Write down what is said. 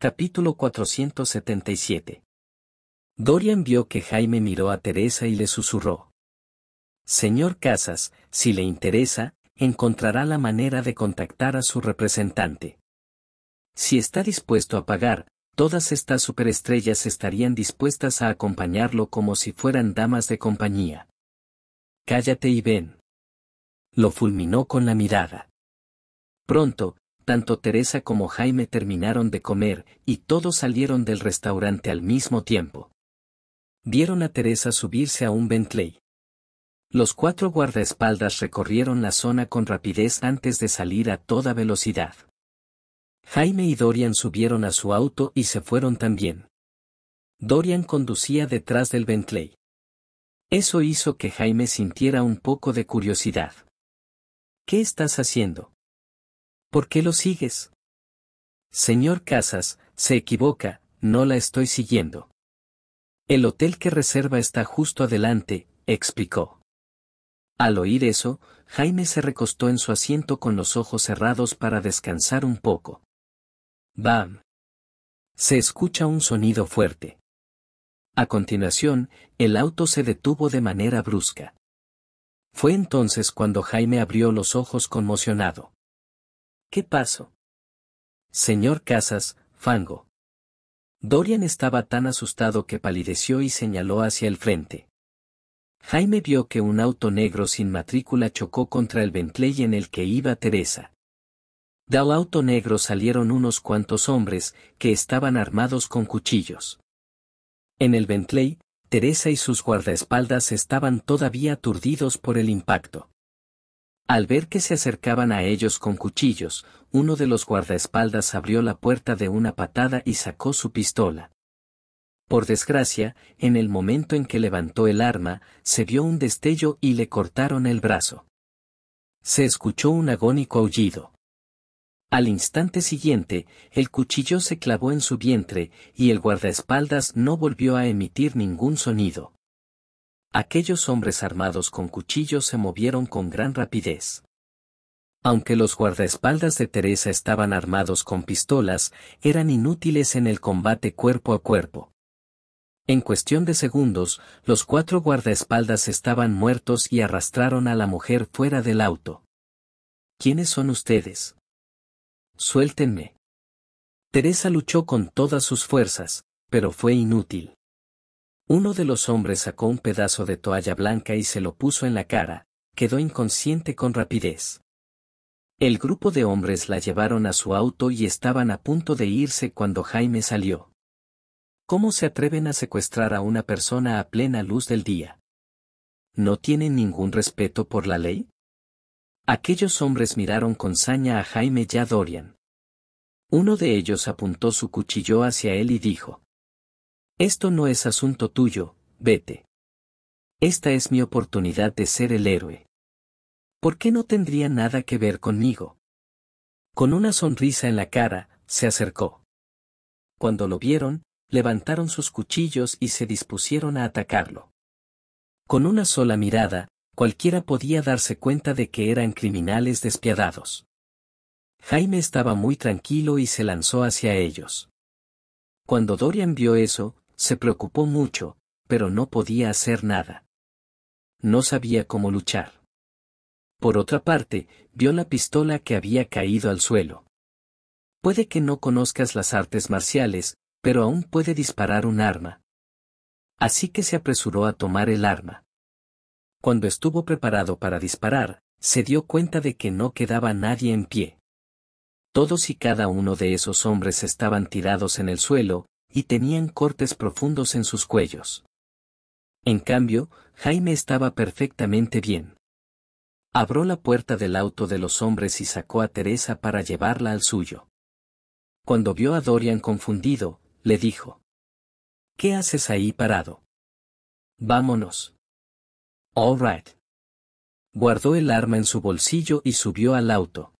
Capítulo 477. Dorian vio que Jaime miró a Teresa y le susurró. Señor Casas, si le interesa, encontrará la manera de contactar a su representante. Si está dispuesto a pagar, todas estas superestrellas estarían dispuestas a acompañarlo como si fueran damas de compañía. Cállate y ven. Lo fulminó con la mirada. Pronto, tanto Teresa como Jaime terminaron de comer, y todos salieron del restaurante al mismo tiempo. Vieron a Teresa subirse a un Bentley. Los cuatro guardaespaldas recorrieron la zona con rapidez antes de salir a toda velocidad. Jaime y Dorian subieron a su auto y se fueron también. Dorian conducía detrás del Bentley. Eso hizo que Jaime sintiera un poco de curiosidad. ¿Qué estás haciendo? ¿Por qué lo sigues? Señor Casas, se equivoca, no la estoy siguiendo. El hotel que reserva está justo adelante, explicó. Al oír eso, Jaime se recostó en su asiento con los ojos cerrados para descansar un poco. Bam. Se escucha un sonido fuerte. A continuación, el auto se detuvo de manera brusca. Fue entonces cuando Jaime abrió los ojos conmocionado. ¿Qué pasó? Señor Casas, fango. Dorian estaba tan asustado que palideció y señaló hacia el frente. Jaime vio que un auto negro sin matrícula chocó contra el Bentley en el que iba Teresa. Del auto negro salieron unos cuantos hombres que estaban armados con cuchillos. En el Bentley, Teresa y sus guardaespaldas estaban todavía aturdidos por el impacto. Al ver que se acercaban a ellos con cuchillos, uno de los guardaespaldas abrió la puerta de una patada y sacó su pistola. Por desgracia, en el momento en que levantó el arma, se vio un destello y le cortaron el brazo. Se escuchó un agónico aullido. Al instante siguiente, el cuchillo se clavó en su vientre, y el guardaespaldas no volvió a emitir ningún sonido. Aquellos hombres armados con cuchillos se movieron con gran rapidez. Aunque los guardaespaldas de Teresa estaban armados con pistolas, eran inútiles en el combate cuerpo a cuerpo. En cuestión de segundos, los cuatro guardaespaldas estaban muertos y arrastraron a la mujer fuera del auto. ¿Quiénes son ustedes? Suéltenme. Teresa luchó con todas sus fuerzas, pero fue inútil. Uno de los hombres sacó un pedazo de toalla blanca y se lo puso en la cara, quedó inconsciente con rapidez. El grupo de hombres la llevaron a su auto y estaban a punto de irse cuando Jaime salió. ¿Cómo se atreven a secuestrar a una persona a plena luz del día? ¿No tienen ningún respeto por la ley? Aquellos hombres miraron con saña a Jaime y a Dorian. Uno de ellos apuntó su cuchillo hacia él y dijo, esto no es asunto tuyo, vete. Esta es mi oportunidad de ser el héroe. ¿Por qué no tendría nada que ver conmigo? Con una sonrisa en la cara, se acercó. Cuando lo vieron, levantaron sus cuchillos y se dispusieron a atacarlo. Con una sola mirada, cualquiera podía darse cuenta de que eran criminales despiadados. Jaime estaba muy tranquilo y se lanzó hacia ellos. Cuando Dorian vio eso, se preocupó mucho, pero no podía hacer nada. No sabía cómo luchar. Por otra parte, vio la pistola que había caído al suelo. Puede que no conozcas las artes marciales, pero aún puede disparar un arma. Así que se apresuró a tomar el arma. Cuando estuvo preparado para disparar, se dio cuenta de que no quedaba nadie en pie. Todos y cada uno de esos hombres estaban tirados en el suelo, y tenían cortes profundos en sus cuellos. En cambio, Jaime estaba perfectamente bien. Abrió la puerta del auto de los hombres y sacó a Teresa para llevarla al suyo. Cuando vio a Dorian confundido, le dijo. ¿Qué haces ahí parado? Vámonos. All right. Guardó el arma en su bolsillo y subió al auto.